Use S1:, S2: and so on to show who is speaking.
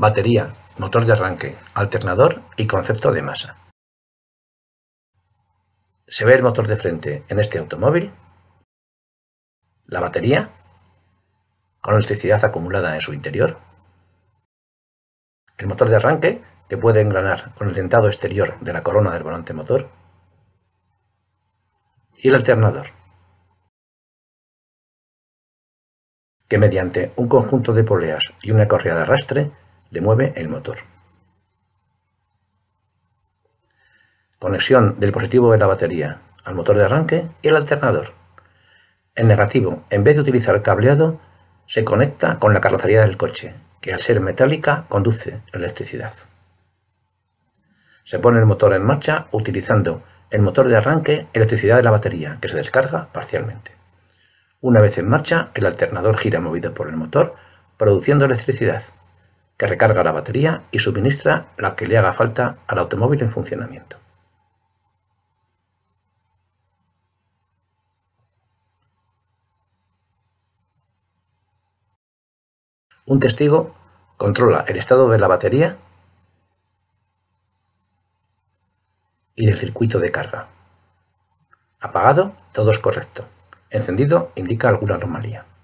S1: batería, motor de arranque, alternador y concepto de masa. Se ve el motor de frente en este automóvil, la batería, con electricidad acumulada en su interior, el motor de arranque, que puede engranar con el dentado exterior de la
S2: corona del volante motor, y el alternador, que mediante un conjunto de poleas y una correa de arrastre le mueve el motor.
S3: Conexión del positivo de la batería al motor de arranque y el alternador. El negativo, en vez de utilizar cableado, se conecta con la carrocería del coche, que al ser metálica conduce electricidad. Se pone el motor en marcha utilizando el motor de arranque electricidad de la batería, que se descarga parcialmente. Una vez en marcha, el alternador gira movido por el motor, produciendo electricidad, que recarga la batería y suministra la que le haga falta al automóvil en funcionamiento.
S2: Un testigo
S1: controla el estado de la batería
S2: y del circuito de carga. Apagado, todo es correcto. Encendido indica alguna anomalía.